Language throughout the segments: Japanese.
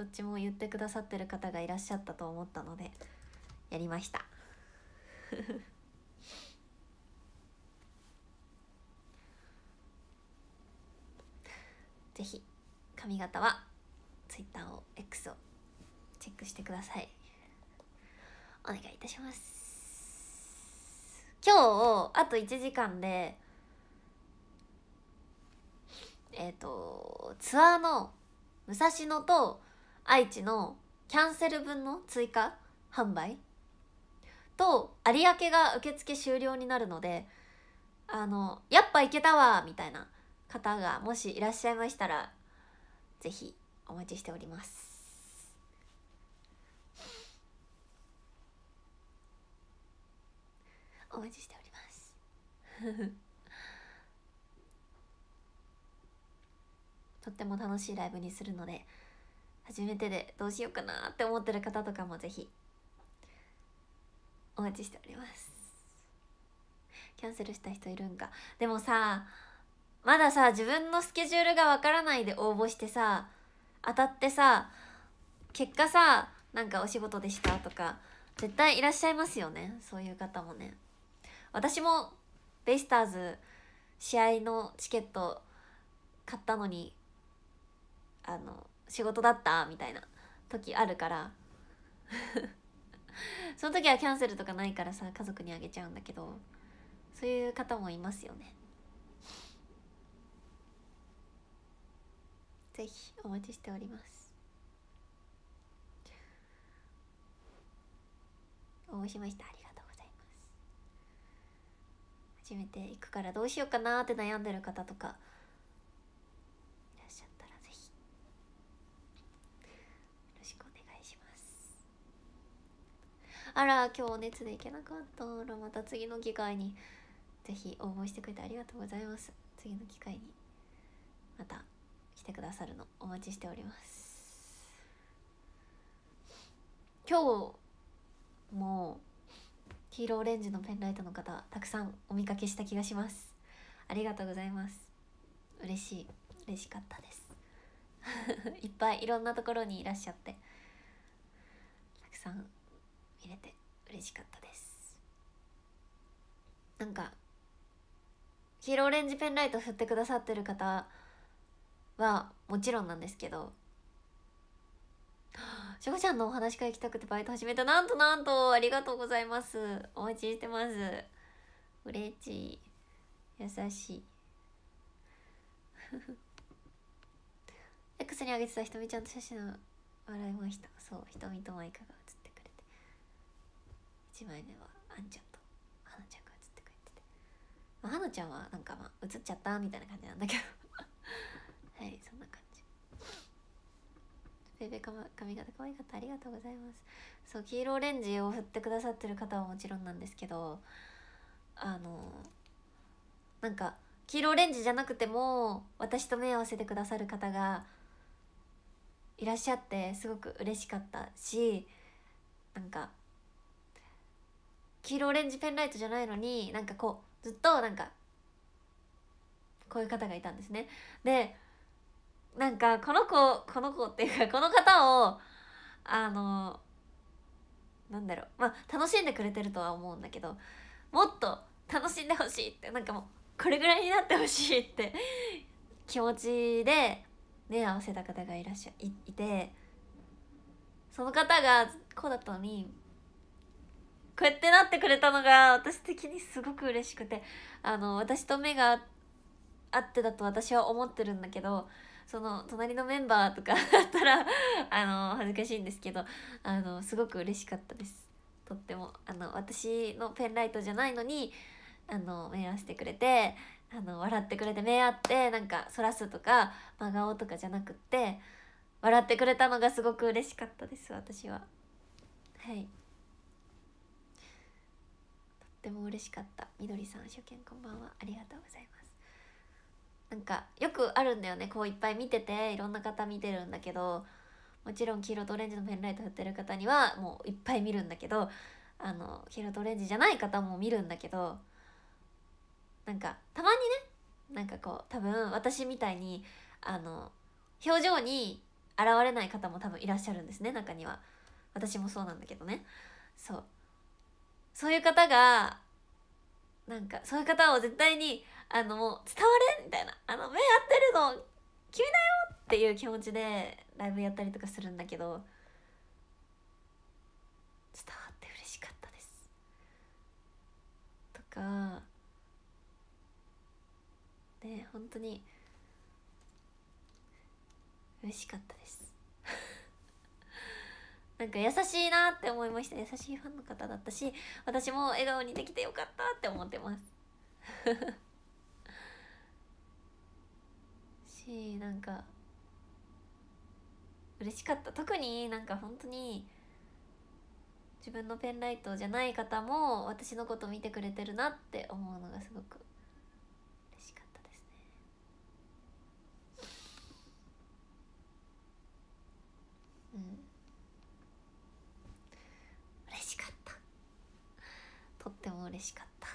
どっちも言ってくださってる方がいらっしゃったと思ったのでやりました ぜひ髪型は Twitter を X をチェックしてくださいお願いいたします今日あと1時間でえっ、ー、とツアーの武蔵野と愛知のキャンセル分の追加販売と有明が受付終了になるのであのやっぱ行けたわみたいな方がもしいらっしゃいましたら是非お待ちしております。お待ちしております とっても楽しいライブにするので初めてでどうしようかなって思ってる方とかもぜひお待ちしておりますキャンセルした人いるんかでもさまださ自分のスケジュールがわからないで応募してさ当たってさ結果さなんかお仕事でしたとか絶対いらっしゃいますよねそういう方もね私もベイスターズ試合のチケット買ったのにあの仕事だったみたいな時あるから その時はキャンセルとかないからさ家族にあげちゃうんだけどそういう方もいますよねぜひお待ちしております応募しましたありがとうございます初めて行くからどうしようかなって悩んでる方とかあら今日熱で行けなかったらまた次の機会にぜひ応募してくれてありがとうございます次の機会にまた来てくださるのお待ちしております今日も黄色オレンジのペンライトの方たくさんお見かけした気がしますありがとうございます嬉しい嬉しかったです いっぱいいろんなところにいらっしゃってたくさん見れて嬉しかったですなんかヒーローオレンジペンライト振ってくださってる方はもちろんなんですけどしょこちゃんのお話が行きたくてバイト始めたなんとなんとありがとうございますお待ちしてます嬉しい優しい X にあげてたひとみちゃんと写真を笑いましたそうひとみとマイクが1枚目はあんちゃんとはなちゃんが写ってくれてて、まあ、はなちゃんはなんかまあ写っちゃったみたいな感じなんだけど はいそんな感じベベか、ま、髪型可愛かったありがとうございますそう黄色オレンジを振ってくださってる方はもちろんなんですけどあのなんか黄色オレンジじゃなくても私と目を合わせてくださる方がいらっしゃってすごく嬉しかったしなんか黄色オレンジペンライトじゃないのになんかこうずっとなんかこういう方がいたんですねでなんかこの子この子っていうかこの方をあのなんだろうまあ楽しんでくれてるとは思うんだけどもっと楽しんでほしいってなんかもうこれぐらいになってほしいって気持ちで目合わせた方がいらっしゃいいてその方がこうだったのにこうやってなってくれたのが私的にすごく嬉しくてあの私と目が合ってだと私は思ってるんだけどその隣のメンバーとか だったらあの恥ずかしいんですけどあのすごく嬉しかったですとってもあの私のペンライトじゃないのにあの目合わせてくれてあの笑ってくれて目合ってなんかそらすとか真顔とかじゃなくって笑ってくれたのがすごく嬉しかったです私は。はいっても嬉しかったみどりさん初見こんばんはありがとうございますなんかよくあるんだよねこういっぱい見てていろんな方見てるんだけどもちろん黄色とオレンジのペンライト振ってる方にはもういっぱい見るんだけどあの黄色とオレンジじゃない方も見るんだけどなんかたまにねなんかこう多分私みたいにあの表情に現れない方も多分いらっしゃるんですね中には私もそうなんだけどねそうそういう方がなんかそういう方を絶対にあのもう伝われみたいなあの目合ってるの君だよっていう気持ちでライブやったりとかするんだけど伝わって嬉しかったですとかね本当に嬉しかったですなんか優しいなって思いました優しいファンの方だったし私も笑顔にできてよかったって思ってます しなんか嬉しかった特になんか本当に自分のペンライトじゃない方も私のこと見てくれてるなって思うのがすごくとっても嬉しかった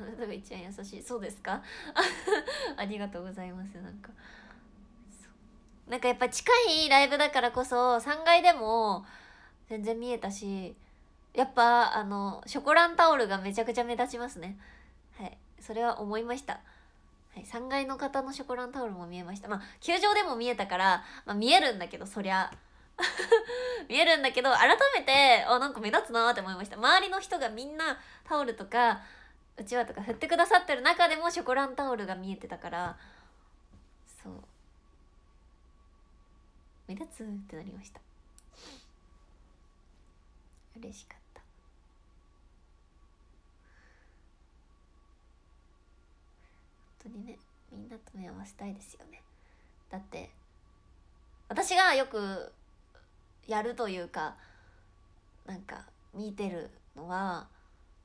あなたが一番優しいそうですか ありがとうございますなんかなんかやっぱ近いライブだからこそ3階でも全然見えたしやっぱあのショコランタオルがめちゃくちゃ目立ちますねはいそれは思いましたはい、3階の方のショコランタオルも見えました。まあ、球場でも見えたから、まあ、見えるんだけど、そりゃ。見えるんだけど、改めて、あ、なんか目立つなって思いました。周りの人がみんなタオルとか、うちわとか振ってくださってる中でもショコランタオルが見えてたから、そう。目立つってなりました。嬉しかった。当にねみんなと目を合わせたいですよねだって私がよくやるというかなんか見てるのは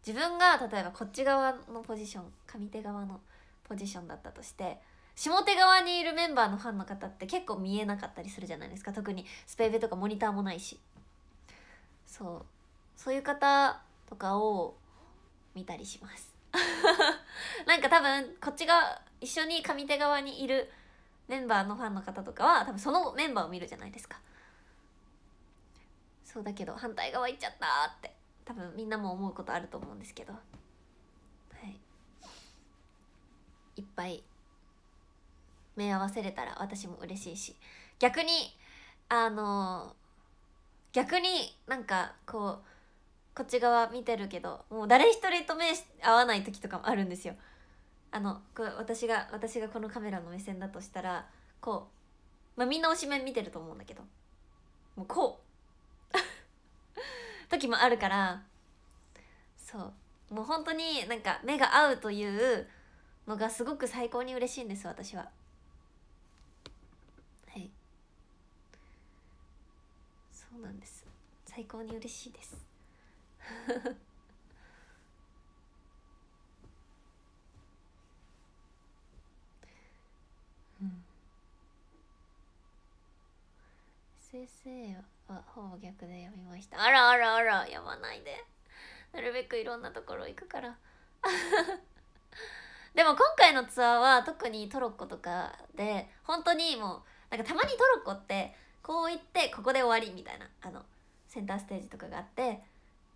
自分が例えばこっち側のポジション上手側のポジションだったとして下手側にいるメンバーのファンの方って結構見えなかったりするじゃないですか特にスペーベとかモニターもないしそうそういう方とかを見たりします なんか多分こっち側一緒に上手側にいるメンバーのファンの方とかは多分そのメンバーを見るじゃないですかそうだけど反対側行っちゃったって多分みんなも思うことあると思うんですけどはいいっぱい目合わせれたら私も嬉しいし逆にあのー、逆になんかこうこっち側見てるけどもう誰一人と目合わない時とかもあるんですよ。あのこ私が私がこのカメラの目線だとしたらこう、まあ、みんな推しメン見てると思うんだけどもうこう 時もあるからそうもう本当になんか目が合うというのがすごく最高に嬉しいんです私は。はいそうなんです最高に嬉しいです。うん s s はほぼ逆で読みましたあらあらあら読まないでなるべくいろんなところ行くから でも今回のツアーは特にトロッコとかで本当にもうなんかたまにトロッコってこう行ってここで終わりみたいなあのセンターステージとかがあって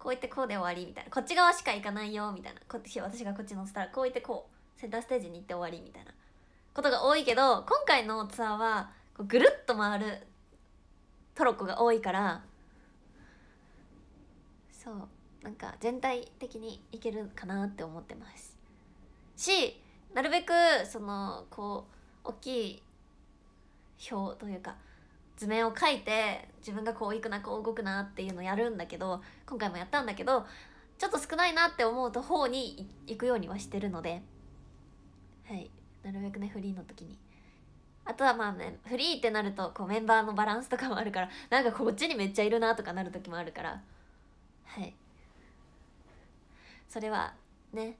こうやってこうで終わりみたいなこっち側しか行かないよみたいなこっち私がこっち乗せたらこう言ってこうセンターステージに行って終わりみたいなことが多いけど今回のツアーはぐるっと回るトロッコが多いからそうなんか全体的にいけるかなって思ってますしなるべくそのこう大きい表というか図面を描いて自分がこう行くなこう動くなっていうのをやるんだけど今回もやったんだけどちょっと少ないなって思うと方に行くようにはしてるのではいなるべくねフリーの時にあとはまあねフリーってなるとこうメンバーのバランスとかもあるからなんかこっちにめっちゃいるなとかなる時もあるからはいそれはね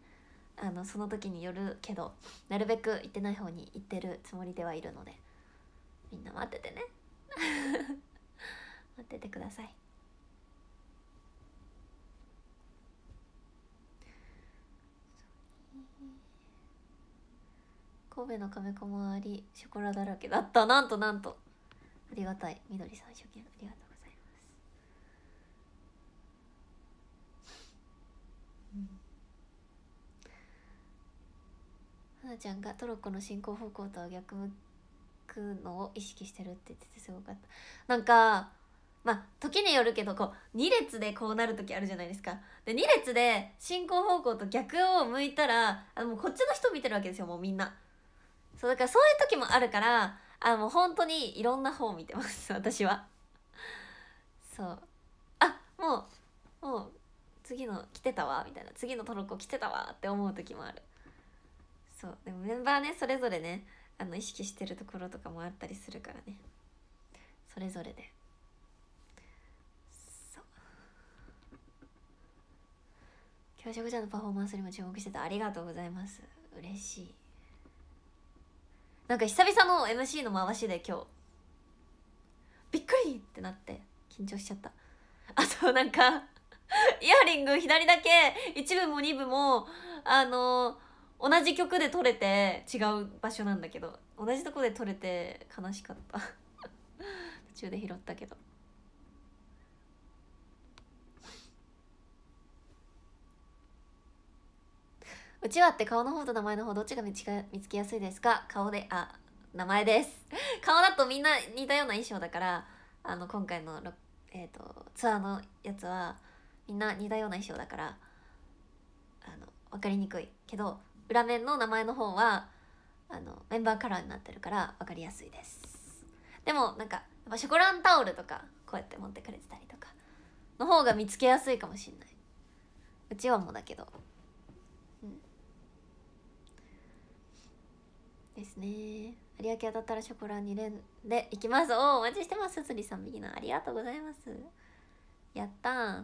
あのその時によるけどなるべく行ってない方に行ってるつもりではいるのでみんな待っててね 待っててください神戸のカメコもありショコラだらけだったなんとなんとありがたいみどりさん初見ありがとうございます、うん、はなちゃんがトロッコの進行方向とは逆向くのを意識してるって言っててすごかったなんかまあ時によるけどこう2列でこうなる時あるじゃないですかで2列で進行方向と逆を向いたらあもうこっちの人見てるわけですよもうみんなそうだからそういう時もあるからあもう本当にいろんな方を見てます私はそうあもうもう次の来てたわみたいな次のトロッコ来てたわって思う時もあるそうでもメンバーねそれぞれねあの意識してるところとかもあったりするからねそれぞれでそう教者のパフォーマンスにも注目してたありがとうございます嬉しいなんか久々の MC の回しで今日びっくりってなって緊張しちゃったあとなんかイヤリング左だけ1部も2部もあのー同じ曲で撮れて違う場所なんだけど同じとこで撮れて悲しかった 途中で拾ったけどうちわって顔の方と名前の方どっちが見つけ見つけやすいですか顔であ名前です 顔だとみんな似たような衣装だからあの今回の、えーと、ツアーのやつはみんな似たような衣装だからあの分かりにくいけど裏面の名前の方はあのメンバーカラーになってるから分かりやすいですでもなんかやっぱショコランタオルとかこうやって持ってくれてたりとかの方が見つけやすいかもしんないうちはもうだけどうんですね有明当たったらショコラン2連でいきますおお待ちしてますすずりさん右のありがとうございますやったー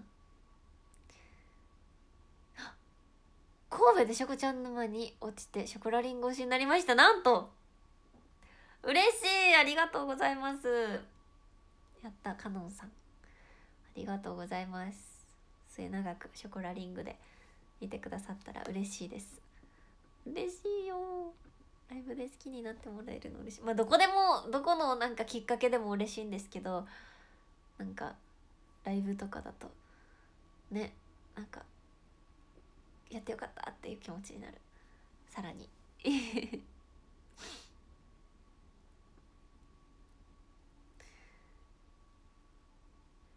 神戸でしょこちゃん沼に落ちてショコラリン越推しになりましたなんと嬉しいありがとうございますやったかのんさんありがとうございます末永くショコラリングで見てくださったら嬉しいです嬉しいよライブで好きになってもらえるの嬉しいまあどこでもどこのなんかきっかけでも嬉しいんですけどなんかライブとかだとねなんかやってよかったっていう気持ちになるさらに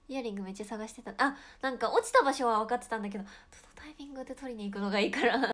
イヤリングめっちゃ探してたあなんか落ちた場所は分かってたんだけどどのタイミングで取りに行くのがいいから